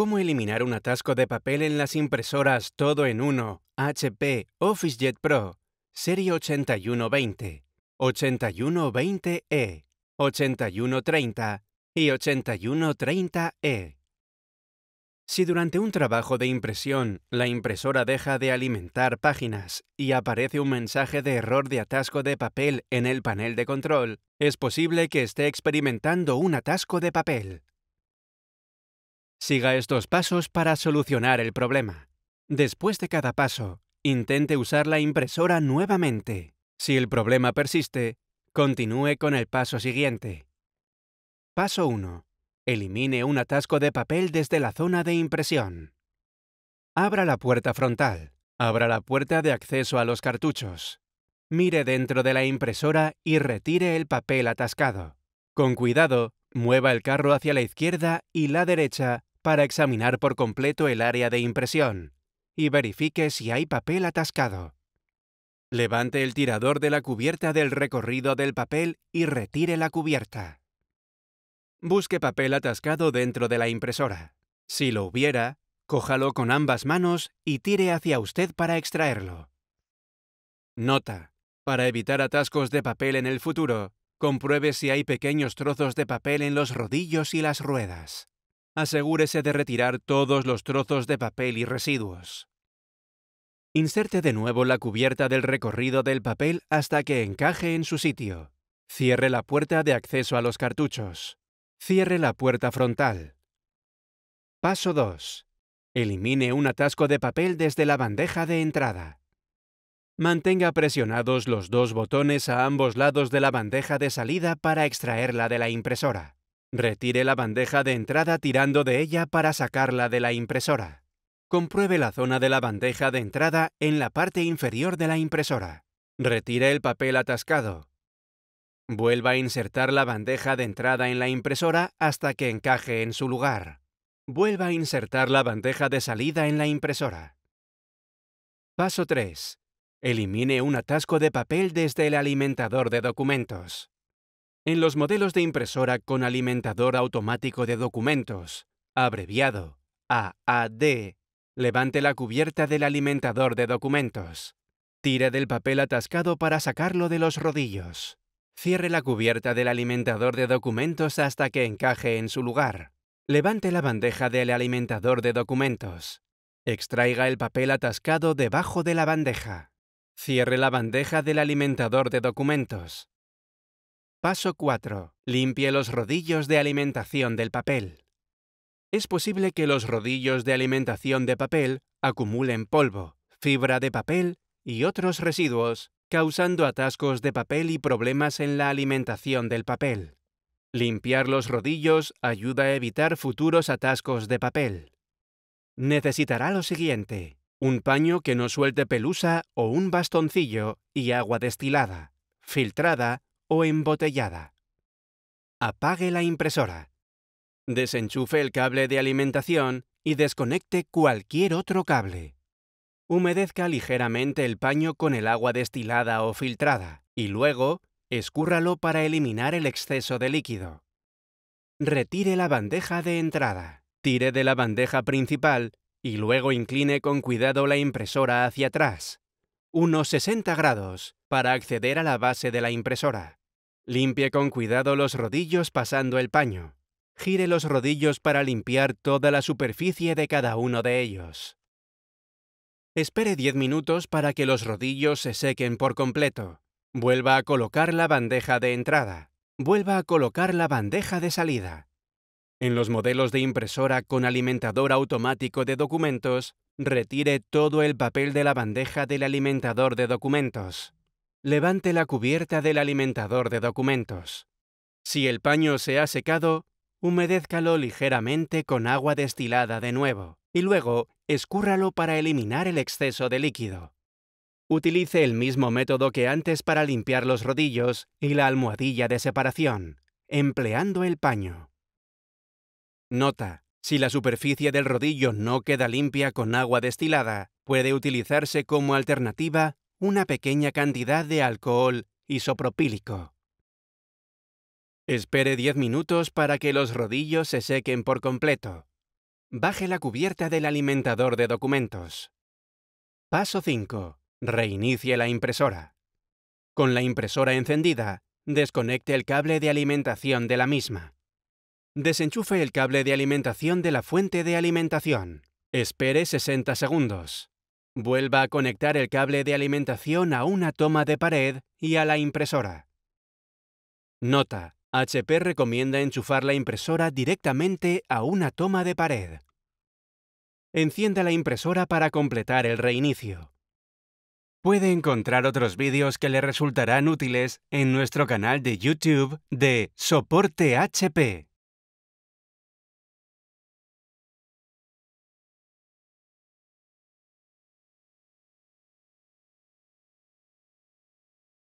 cómo eliminar un atasco de papel en las impresoras todo en uno HP OfficeJet Pro, serie 8120, 8120E, 8130 y 8130E. E, e. Si durante un trabajo de impresión la impresora deja de alimentar páginas y aparece un mensaje de error de atasco de papel en el panel de control, es posible que esté experimentando un atasco de papel. Siga estos pasos para solucionar el problema. Después de cada paso, intente usar la impresora nuevamente. Si el problema persiste, continúe con el paso siguiente. Paso 1. Elimine un atasco de papel desde la zona de impresión. Abra la puerta frontal. Abra la puerta de acceso a los cartuchos. Mire dentro de la impresora y retire el papel atascado. Con cuidado, mueva el carro hacia la izquierda y la derecha para examinar por completo el área de impresión y verifique si hay papel atascado. Levante el tirador de la cubierta del recorrido del papel y retire la cubierta. Busque papel atascado dentro de la impresora. Si lo hubiera, cójalo con ambas manos y tire hacia usted para extraerlo. Nota. Para evitar atascos de papel en el futuro, compruebe si hay pequeños trozos de papel en los rodillos y las ruedas asegúrese de retirar todos los trozos de papel y residuos. Inserte de nuevo la cubierta del recorrido del papel hasta que encaje en su sitio. Cierre la puerta de acceso a los cartuchos. Cierre la puerta frontal. Paso 2. Elimine un atasco de papel desde la bandeja de entrada. Mantenga presionados los dos botones a ambos lados de la bandeja de salida para extraerla de la impresora. Retire la bandeja de entrada tirando de ella para sacarla de la impresora. Compruebe la zona de la bandeja de entrada en la parte inferior de la impresora. Retire el papel atascado. Vuelva a insertar la bandeja de entrada en la impresora hasta que encaje en su lugar. Vuelva a insertar la bandeja de salida en la impresora. Paso 3. Elimine un atasco de papel desde el alimentador de documentos. En los modelos de impresora con alimentador automático de documentos, abreviado AAD, levante la cubierta del alimentador de documentos. Tire del papel atascado para sacarlo de los rodillos. Cierre la cubierta del alimentador de documentos hasta que encaje en su lugar. Levante la bandeja del alimentador de documentos. Extraiga el papel atascado debajo de la bandeja. Cierre la bandeja del alimentador de documentos. Paso 4. Limpie los rodillos de alimentación del papel. Es posible que los rodillos de alimentación de papel acumulen polvo, fibra de papel y otros residuos, causando atascos de papel y problemas en la alimentación del papel. Limpiar los rodillos ayuda a evitar futuros atascos de papel. Necesitará lo siguiente. Un paño que no suelte pelusa o un bastoncillo y agua destilada, filtrada o embotellada. Apague la impresora. Desenchufe el cable de alimentación y desconecte cualquier otro cable. Humedezca ligeramente el paño con el agua destilada o filtrada y luego escúrralo para eliminar el exceso de líquido. Retire la bandeja de entrada. Tire de la bandeja principal y luego incline con cuidado la impresora hacia atrás, unos 60 grados, para acceder a la base de la impresora. Limpie con cuidado los rodillos pasando el paño. Gire los rodillos para limpiar toda la superficie de cada uno de ellos. Espere 10 minutos para que los rodillos se sequen por completo. Vuelva a colocar la bandeja de entrada. Vuelva a colocar la bandeja de salida. En los modelos de impresora con alimentador automático de documentos, retire todo el papel de la bandeja del alimentador de documentos levante la cubierta del alimentador de documentos. Si el paño se ha secado, humedézcalo ligeramente con agua destilada de nuevo y luego escúrralo para eliminar el exceso de líquido. Utilice el mismo método que antes para limpiar los rodillos y la almohadilla de separación, empleando el paño. Nota. Si la superficie del rodillo no queda limpia con agua destilada, puede utilizarse como alternativa una pequeña cantidad de alcohol isopropílico. Espere 10 minutos para que los rodillos se sequen por completo. Baje la cubierta del alimentador de documentos. Paso 5. Reinicie la impresora. Con la impresora encendida, desconecte el cable de alimentación de la misma. Desenchufe el cable de alimentación de la fuente de alimentación. Espere 60 segundos. Vuelva a conectar el cable de alimentación a una toma de pared y a la impresora. Nota. HP recomienda enchufar la impresora directamente a una toma de pared. Encienda la impresora para completar el reinicio. Puede encontrar otros vídeos que le resultarán útiles en nuestro canal de YouTube de Soporte HP.